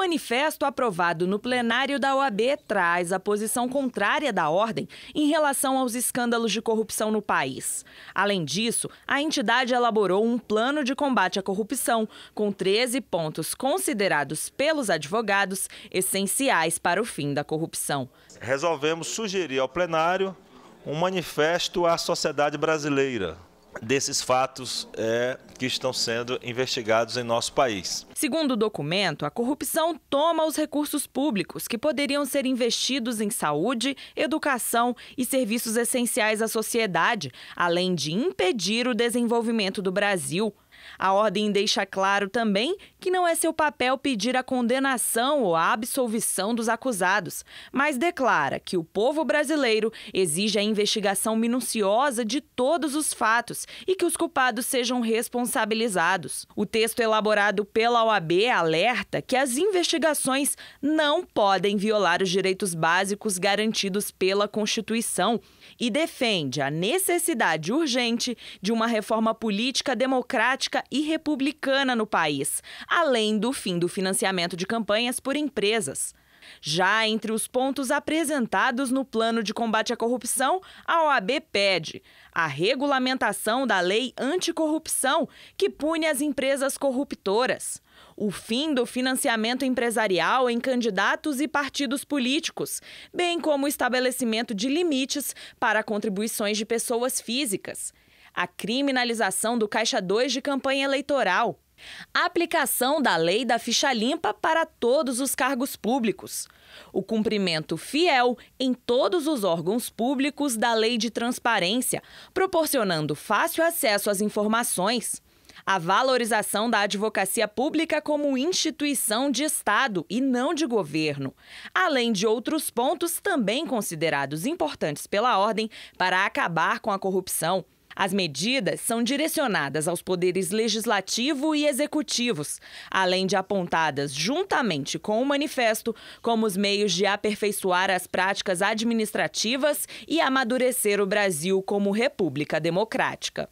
manifesto aprovado no plenário da OAB traz a posição contrária da ordem em relação aos escândalos de corrupção no país. Além disso, a entidade elaborou um plano de combate à corrupção com 13 pontos considerados pelos advogados essenciais para o fim da corrupção. Resolvemos sugerir ao plenário um manifesto à sociedade brasileira desses fatos é, que estão sendo investigados em nosso país. Segundo o documento, a corrupção toma os recursos públicos que poderiam ser investidos em saúde, educação e serviços essenciais à sociedade, além de impedir o desenvolvimento do Brasil. A ordem deixa claro também que não é seu papel pedir a condenação ou a absolvição dos acusados, mas declara que o povo brasileiro exige a investigação minuciosa de todos os fatos e que os culpados sejam responsabilizados. O texto elaborado pela OAB alerta que as investigações não podem violar os direitos básicos garantidos pela Constituição e defende a necessidade urgente de uma reforma política democrática e republicana no país, além do fim do financiamento de campanhas por empresas. Já entre os pontos apresentados no plano de combate à corrupção, a OAB pede a regulamentação da lei anticorrupção, que pune as empresas corruptoras, o fim do financiamento empresarial em candidatos e partidos políticos, bem como o estabelecimento de limites para contribuições de pessoas físicas, a criminalização do Caixa 2 de campanha eleitoral. A aplicação da lei da ficha limpa para todos os cargos públicos. O cumprimento fiel em todos os órgãos públicos da lei de transparência, proporcionando fácil acesso às informações. A valorização da advocacia pública como instituição de Estado e não de governo, além de outros pontos também considerados importantes pela ordem para acabar com a corrupção. As medidas são direcionadas aos poderes legislativo e executivos, além de apontadas juntamente com o manifesto como os meios de aperfeiçoar as práticas administrativas e amadurecer o Brasil como república democrática.